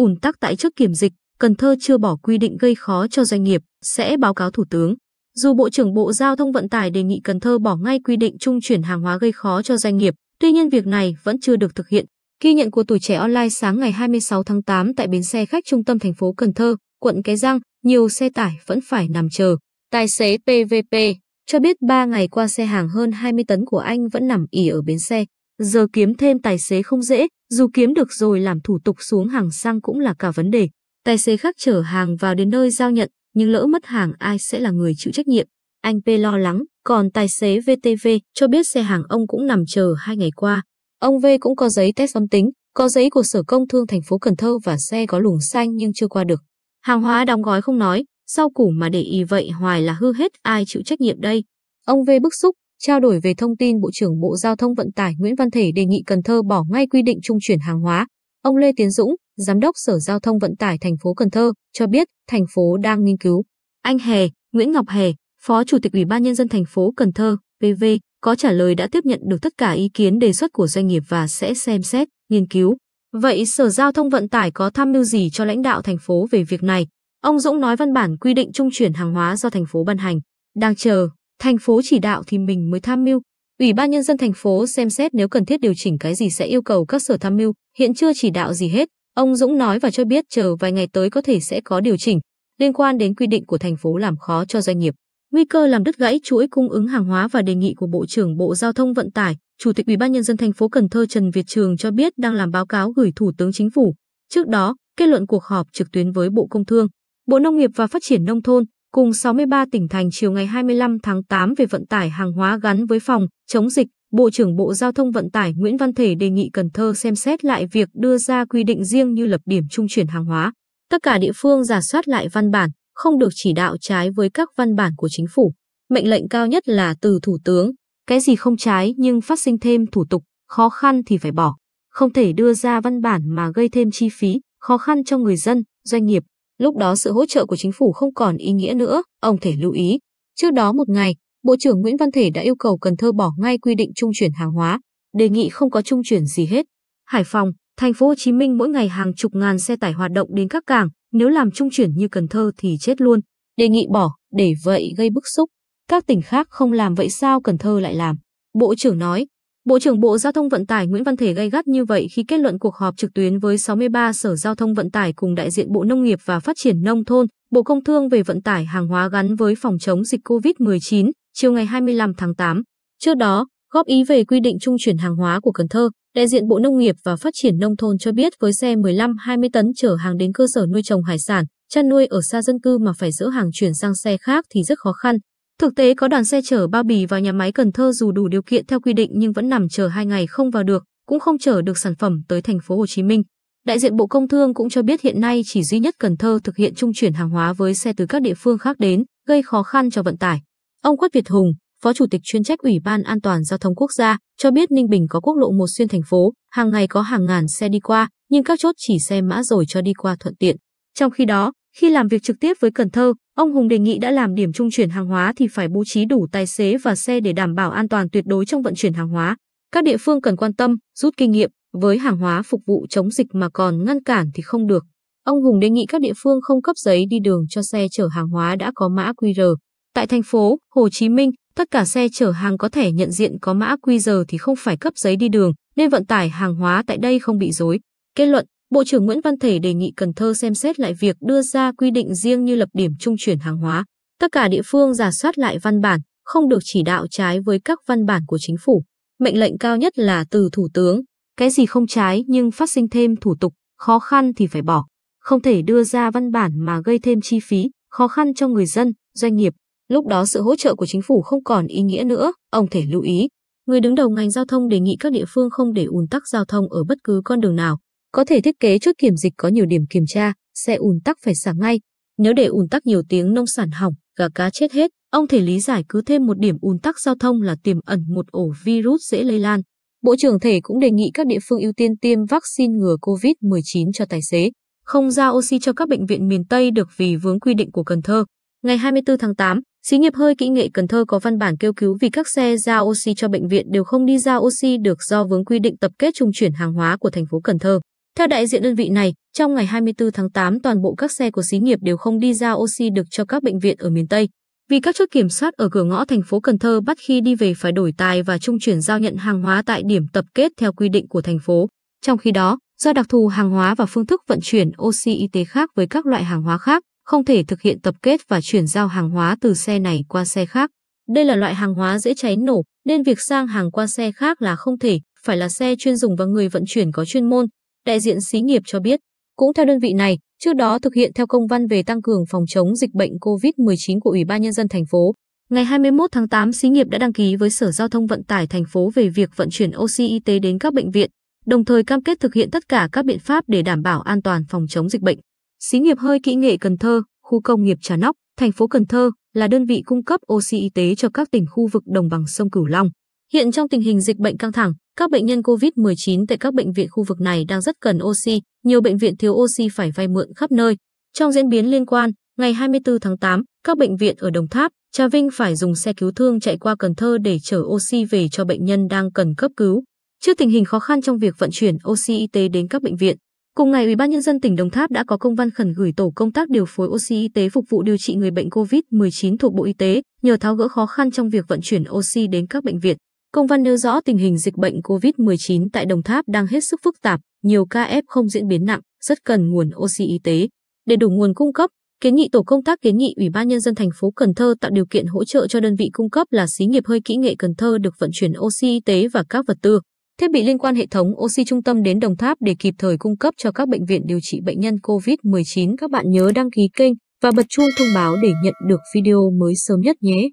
ùn tắc tại trước kiểm dịch, Cần Thơ chưa bỏ quy định gây khó cho doanh nghiệp, sẽ báo cáo Thủ tướng. Dù Bộ trưởng Bộ Giao thông Vận tải đề nghị Cần Thơ bỏ ngay quy định trung chuyển hàng hóa gây khó cho doanh nghiệp, tuy nhiên việc này vẫn chưa được thực hiện. Ghi nhận của tuổi trẻ online sáng ngày 26 tháng 8 tại bến xe khách trung tâm thành phố Cần Thơ, quận Cái Răng, nhiều xe tải vẫn phải nằm chờ. Tài xế PVP cho biết 3 ngày qua xe hàng hơn 20 tấn của anh vẫn nằm ỉ ở bến xe. Giờ kiếm thêm tài xế không dễ, dù kiếm được rồi làm thủ tục xuống hàng xăng cũng là cả vấn đề. Tài xế khác chở hàng vào đến nơi giao nhận, nhưng lỡ mất hàng ai sẽ là người chịu trách nhiệm. Anh P lo lắng, còn tài xế VTV cho biết xe hàng ông cũng nằm chờ hai ngày qua. Ông V cũng có giấy test âm tính, có giấy của Sở Công Thương thành phố Cần Thơ và xe có luồng xanh nhưng chưa qua được. Hàng hóa đóng gói không nói, sau củ mà để ý vậy hoài là hư hết ai chịu trách nhiệm đây. Ông V bức xúc, Trao đổi về thông tin Bộ trưởng Bộ Giao thông Vận tải Nguyễn Văn Thể đề nghị Cần Thơ bỏ ngay quy định trung chuyển hàng hóa. Ông Lê Tiến Dũng, Giám đốc Sở Giao thông Vận tải thành phố Cần Thơ, cho biết thành phố đang nghiên cứu. Anh Hè, Nguyễn Ngọc Hè, Phó Chủ tịch Ủy ban Nhân dân thành phố Cần Thơ, PV, có trả lời đã tiếp nhận được tất cả ý kiến đề xuất của doanh nghiệp và sẽ xem xét, nghiên cứu. Vậy Sở Giao thông Vận tải có tham mưu gì cho lãnh đạo thành phố về việc này? Ông Dũng nói văn bản quy định trung chuyển hàng hóa do thành phố ban hành, đang chờ thành phố chỉ đạo thì mình mới tham mưu. Ủy ban nhân dân thành phố xem xét nếu cần thiết điều chỉnh cái gì sẽ yêu cầu các sở tham mưu, hiện chưa chỉ đạo gì hết. Ông Dũng nói và cho biết chờ vài ngày tới có thể sẽ có điều chỉnh liên quan đến quy định của thành phố làm khó cho doanh nghiệp. Nguy cơ làm đứt gãy chuỗi cung ứng hàng hóa và đề nghị của Bộ trưởng Bộ Giao thông Vận tải, Chủ tịch Ủy ban nhân dân thành phố Cần Thơ Trần Việt Trường cho biết đang làm báo cáo gửi Thủ tướng Chính phủ. Trước đó, kết luận cuộc họp trực tuyến với Bộ Công Thương, Bộ Nông nghiệp và Phát triển nông thôn, cùng 63 tỉnh thành chiều ngày 25 tháng 8 về vận tải hàng hóa gắn với phòng, chống dịch, Bộ trưởng Bộ Giao thông Vận tải Nguyễn Văn Thể đề nghị Cần Thơ xem xét lại việc đưa ra quy định riêng như lập điểm trung chuyển hàng hóa. Tất cả địa phương giả soát lại văn bản, không được chỉ đạo trái với các văn bản của chính phủ. Mệnh lệnh cao nhất là từ Thủ tướng, cái gì không trái nhưng phát sinh thêm thủ tục, khó khăn thì phải bỏ. Không thể đưa ra văn bản mà gây thêm chi phí, khó khăn cho người dân, doanh nghiệp. Lúc đó sự hỗ trợ của chính phủ không còn ý nghĩa nữa, ông thể lưu ý. Trước đó một ngày, Bộ trưởng Nguyễn Văn Thể đã yêu cầu Cần Thơ bỏ ngay quy định trung chuyển hàng hóa, đề nghị không có trung chuyển gì hết. Hải Phòng, thành phố Hồ Chí Minh mỗi ngày hàng chục ngàn xe tải hoạt động đến các cảng, nếu làm trung chuyển như Cần Thơ thì chết luôn. Đề nghị bỏ, để vậy gây bức xúc. Các tỉnh khác không làm vậy sao Cần Thơ lại làm? Bộ trưởng nói, Bộ trưởng Bộ Giao thông Vận tải Nguyễn Văn Thể gây gắt như vậy khi kết luận cuộc họp trực tuyến với 63 Sở Giao thông Vận tải cùng đại diện Bộ Nông nghiệp và Phát triển Nông thôn, Bộ Công Thương về vận tải hàng hóa gắn với phòng chống dịch COVID-19 chiều ngày 25 tháng 8. Trước đó, góp ý về quy định trung chuyển hàng hóa của Cần Thơ, đại diện Bộ Nông nghiệp và Phát triển Nông thôn cho biết với xe 15-20 tấn chở hàng đến cơ sở nuôi trồng hải sản, chăn nuôi ở xa dân cư mà phải dỡ hàng chuyển sang xe khác thì rất khó khăn, Thực tế có đoàn xe chở bao bì vào nhà máy Cần Thơ dù đủ điều kiện theo quy định nhưng vẫn nằm chờ hai ngày không vào được, cũng không chở được sản phẩm tới thành phố Hồ Chí Minh. Đại diện Bộ Công Thương cũng cho biết hiện nay chỉ duy nhất Cần Thơ thực hiện trung chuyển hàng hóa với xe từ các địa phương khác đến, gây khó khăn cho vận tải. Ông Quách Việt Hùng, Phó Chủ tịch chuyên trách Ủy ban An toàn Giao thông Quốc gia, cho biết Ninh Bình có quốc lộ một xuyên thành phố, hàng ngày có hàng ngàn xe đi qua, nhưng các chốt chỉ xe mã rồi cho đi qua thuận tiện. Trong khi đó, khi làm việc trực tiếp với Cần Thơ, ông Hùng đề nghị đã làm điểm trung chuyển hàng hóa thì phải bố trí đủ tài xế và xe để đảm bảo an toàn tuyệt đối trong vận chuyển hàng hóa. Các địa phương cần quan tâm, rút kinh nghiệm với hàng hóa phục vụ chống dịch mà còn ngăn cản thì không được. Ông Hùng đề nghị các địa phương không cấp giấy đi đường cho xe chở hàng hóa đã có mã QR. Tại thành phố Hồ Chí Minh, tất cả xe chở hàng có thể nhận diện có mã QR thì không phải cấp giấy đi đường, nên vận tải hàng hóa tại đây không bị rối. Kết luận, Bộ trưởng Nguyễn Văn Thể đề nghị Cần Thơ xem xét lại việc đưa ra quy định riêng như lập điểm trung chuyển hàng hóa. Tất cả địa phương giả soát lại văn bản, không được chỉ đạo trái với các văn bản của chính phủ. Mệnh lệnh cao nhất là từ Thủ tướng. Cái gì không trái nhưng phát sinh thêm thủ tục, khó khăn thì phải bỏ. Không thể đưa ra văn bản mà gây thêm chi phí, khó khăn cho người dân, doanh nghiệp. Lúc đó sự hỗ trợ của chính phủ không còn ý nghĩa nữa, ông Thể lưu ý. Người đứng đầu ngành giao thông đề nghị các địa phương không để ùn tắc giao thông ở bất cứ con đường nào, có thể thiết kế chốt kiểm dịch có nhiều điểm kiểm tra, xe ùn tắc phải xả ngay. Nếu để ùn tắc nhiều tiếng nông sản hỏng, gà cá chết hết, ông thể lý giải cứ thêm một điểm ùn tắc giao thông là tiềm ẩn một ổ virus dễ lây lan. Bộ trưởng thể cũng đề nghị các địa phương ưu tiên tiêm vaccine ngừa COVID-19 cho tài xế, không giao oxy cho các bệnh viện miền Tây được vì vướng quy định của Cần Thơ. Ngày 24 tháng 8, Xí nghiệp hơi kỹ nghệ Cần Thơ có văn bản kêu cứu vì các xe giao oxy cho bệnh viện đều không đi giao oxy được do vướng quy định tập kết trung chuyển hàng hóa của thành phố Cần Thơ. Theo đại diện đơn vị này, trong ngày 24 tháng 8 toàn bộ các xe của xí nghiệp đều không đi giao oxy được cho các bệnh viện ở miền Tây. Vì các chốt kiểm soát ở cửa ngõ thành phố Cần Thơ bắt khi đi về phải đổi tài và trung chuyển giao nhận hàng hóa tại điểm tập kết theo quy định của thành phố. Trong khi đó, do đặc thù hàng hóa và phương thức vận chuyển oxy y tế khác với các loại hàng hóa khác, không thể thực hiện tập kết và chuyển giao hàng hóa từ xe này qua xe khác. Đây là loại hàng hóa dễ cháy nổ, nên việc sang hàng qua xe khác là không thể, phải là xe chuyên dùng và người vận chuyển có chuyên môn, đại diện xí nghiệp cho biết. Cũng theo đơn vị này, trước đó thực hiện theo công văn về tăng cường phòng chống dịch bệnh COVID-19 của Ủy ban Nhân dân thành phố, ngày 21 tháng 8 xí nghiệp đã đăng ký với Sở Giao thông Vận tải thành phố về việc vận chuyển oxy y tế đến các bệnh viện, đồng thời cam kết thực hiện tất cả các biện pháp để đảm bảo an toàn phòng chống dịch bệnh. Xí nghiệp hơi kỹ nghệ Cần Thơ, khu công nghiệp Trà Nóc, thành phố Cần Thơ là đơn vị cung cấp oxy y tế cho các tỉnh khu vực đồng bằng sông Cửu Long. Hiện trong tình hình dịch bệnh căng thẳng, các bệnh nhân COVID-19 tại các bệnh viện khu vực này đang rất cần oxy, nhiều bệnh viện thiếu oxy phải vay mượn khắp nơi. Trong diễn biến liên quan, ngày 24 tháng 8, các bệnh viện ở Đồng Tháp, Trà Vinh phải dùng xe cứu thương chạy qua Cần Thơ để chở oxy về cho bệnh nhân đang cần cấp cứu. Trước tình hình khó khăn trong việc vận chuyển oxy y tế đến các bệnh viện, cùng ngày Ủy ban nhân dân tỉnh Đồng Tháp đã có công văn khẩn gửi tổ công tác điều phối oxy y tế phục vụ điều trị người bệnh COVID-19 thuộc Bộ Y tế, nhờ tháo gỡ khó khăn trong việc vận chuyển oxy đến các bệnh viện. Công văn nêu rõ tình hình dịch bệnh COVID-19 tại Đồng Tháp đang hết sức phức tạp, nhiều ca f không diễn biến nặng, rất cần nguồn oxy y tế. Để đủ nguồn cung cấp, kiến nghị tổ công tác kiến nghị Ủy ban nhân dân thành phố Cần Thơ tạo điều kiện hỗ trợ cho đơn vị cung cấp là xí nghiệp hơi kỹ nghệ Cần Thơ được vận chuyển oxy y tế và các vật tư, thiết bị liên quan hệ thống oxy trung tâm đến Đồng Tháp để kịp thời cung cấp cho các bệnh viện điều trị bệnh nhân COVID-19. Các bạn nhớ đăng ký kênh và bật chuông thông báo để nhận được video mới sớm nhất nhé.